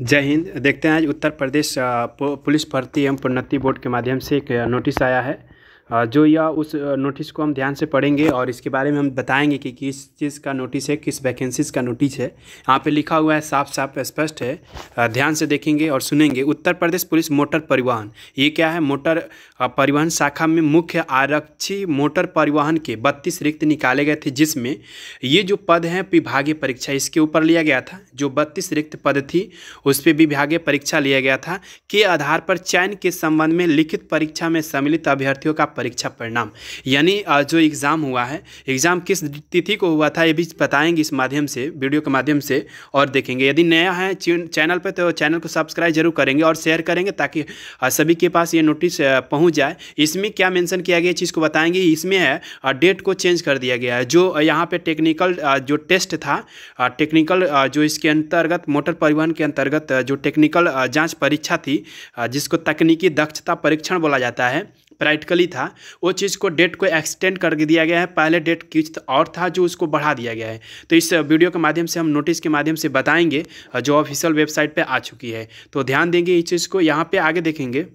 जय हिंद देखते हैं आज उत्तर प्रदेश पुलिस भर्ती एवं प्रोन्नति बोर्ड के माध्यम से एक नोटिस आया है जो या उस नोटिस को हम ध्यान से पढ़ेंगे और इसके बारे में हम बताएंगे कि किस चीज़ का नोटिस है किस वैकेंसीज का नोटिस है यहाँ पे लिखा हुआ है साफ साफ स्पष्ट है ध्यान से देखेंगे और सुनेंगे उत्तर प्रदेश पुलिस मोटर परिवहन ये क्या है मोटर परिवहन शाखा में मुख्य आरक्षी मोटर परिवहन के बत्तीस रिक्त निकाले गए थे जिसमें ये जो पद हैं विभागीय परीक्षा इसके ऊपर लिया गया था जो बत्तीस रिक्त पद थी उस पर विभागीय परीक्षा लिया गया था के आधार पर चयन के संबंध में लिखित परीक्षा में सम्मिलित अभ्यर्थियों का परीक्षा परिणाम यानी जो एग्ज़ाम हुआ है एग्ज़ाम किस तिथि को हुआ था ये भी बताएंगे इस माध्यम से वीडियो के माध्यम से और देखेंगे यदि नया है चैनल पर तो चैनल को सब्सक्राइब जरूर करेंगे और शेयर करेंगे ताकि सभी के पास ये नोटिस पहुँच जाए इसमें क्या मैंसन किया गया चीज़ को बताएंगे इसमें है डेट को चेंज कर दिया गया है जो यहाँ पर टेक्निकल जो टेस्ट था टेक्निकल जो इसके अंतर्गत मोटर परिवहन के अंतर्गत जो टेक्निकल जांच परीक्षा थी जिसको तकनीकी दक्षता परीक्षण बोला जाता है प्रैक्टिकली था वो चीज़ को डेट को एक्सटेंड कर दिया गया है पहले डेट कुछ और था जो उसको बढ़ा दिया गया है तो इस वीडियो के माध्यम से हम नोटिस के माध्यम से बताएंगे जो ऑफिशियल वेबसाइट पर आ चुकी है तो ध्यान देंगे इस चीज़ को यहाँ पर आगे देखेंगे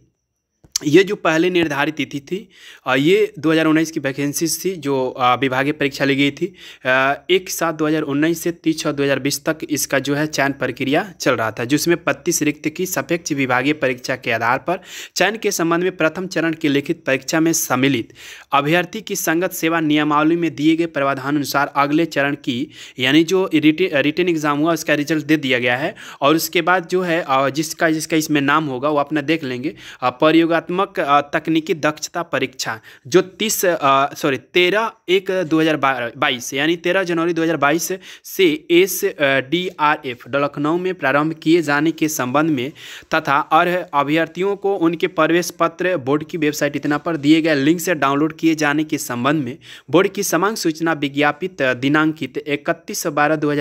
ये जो पहले निर्धारित तिथि थी, थी ये 2019 की वैकेंसीज थी जो विभागीय परीक्षा ली गई थी एक सात 2019 से तीस छः दो तक इसका जो है चयन प्रक्रिया चल रहा था जिसमें पत्तीस रिक्त की सापेक्ष विभागीय परीक्षा के आधार पर चयन के संबंध में प्रथम चरण की लिखित परीक्षा में सम्मिलित अभ्यर्थी की संगत सेवा नियमावली में दिए गए प्रावधान अनुसार अगले चरण की यानी जो रिटर्न एग्जाम हुआ उसका रिजल्ट दे दिया गया है और उसके बाद जो है जिसका जिसका इसमें नाम होगा वो अपना देख लेंगे पर गुणात्मक तकनीकी दक्षता परीक्षा जो तीस सॉरी तेरह एक दो हज़ार बाईस यानी तेरह जनवरी 2022 से S D R F Lucknow में प्रारंभ किए जाने के संबंध में तथा और अभ्यर्थियों को उनके प्रवेश पत्र बोर्ड की वेबसाइट इतना पर दिए गए लिंक से डाउनलोड किए जाने के संबंध में बोर्ड की समांग सूचना विज्ञापित दिनांकित इकतीस बारह दो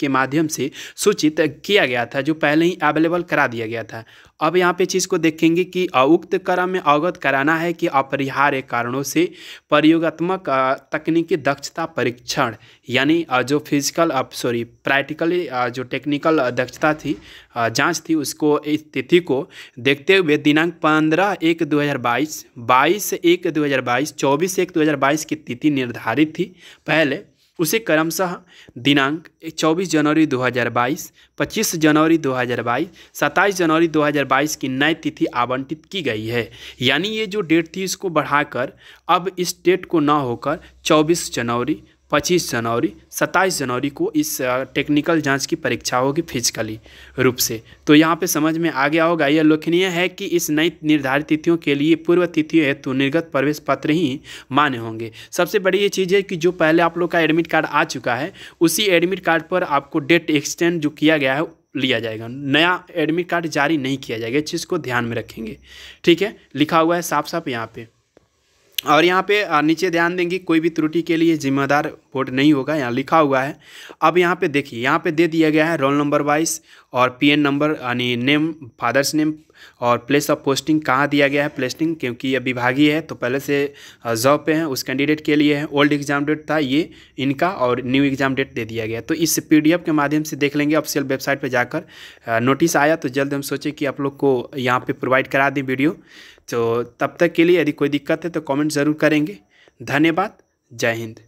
के माध्यम से सूचित किया गया था जो पहले ही अवेलेबल करा दिया गया था अब यहाँ पे चीज़ को देखेंगे कि उक्त क्रम में अवगत कराना है कि अपरिहार्य कारणों से प्रयोगात्मक तकनीकी दक्षता परीक्षण यानी जो फिजिकल सॉरी प्रैक्टिकली जो टेक्निकल दक्षता थी जांच थी उसको इस तिथि को देखते हुए दिनांक पंद्रह एक दो हज़ार बाईस बाईस एक दो हज़ार बाईस चौबीस एक दो हज़ार बाईस की तिथि निर्धारित थी पहले उसे क्रमशः दिनांक 24 जनवरी 2022, 25 जनवरी 2022, 27 जनवरी 2022 की नई तिथि आवंटित की गई है यानी ये जो डेट थी इसको बढ़ाकर अब इस डेट को न होकर 24 जनवरी पच्चीस जनवरी सत्ताईस जनवरी को इस टेक्निकल जांच की परीक्षा होगी फिजिकली रूप से तो यहाँ पे समझ में आ गया होगा यह उल्लेखनीय है कि इस नई निर्धारित तिथियों के लिए पूर्व तिथि हेतु निर्गत प्रवेश पत्र ही मान्य होंगे सबसे बड़ी ये चीज़ है कि जो पहले आप लोग का एडमिट कार्ड आ चुका है उसी एडमिट कार्ड पर आपको डेट एक्सटेंड जो किया गया है लिया जाएगा नया एडमिट कार्ड जारी नहीं किया जाएगा इस चीज़ को ध्यान में रखेंगे ठीक है लिखा हुआ है साफ साफ यहाँ पर और यहाँ पे नीचे ध्यान देंगे कोई भी त्रुटि के लिए जिम्मेदार वोट नहीं होगा यहाँ लिखा हुआ है अब यहाँ पे देखिए यहाँ पे दे दिया गया है रोल नंबर वाइज और पीएन नंबर यानी नेम फादर्स नेम और प्लेस ऑफ पोस्टिंग कहाँ दिया गया है प्लेस्टिंग क्योंकि ये विभागीय है तो पहले से जॉब पे है उस कैंडिडेट के लिए है ओल्ड एग्जाम डेट था ये इनका और न्यू एग्जाम डेट दे दिया गया तो इस पी के माध्यम से देख लेंगे ऑफिशियल वेबसाइट पर जाकर नोटिस आया तो जल्द हम सोचे कि आप लोग को यहाँ पर प्रोवाइड करा दें वीडियो तो तब तक के लिए यदि कोई दिक्कत है तो कमेंट ज़रूर करेंगे धन्यवाद जय हिंद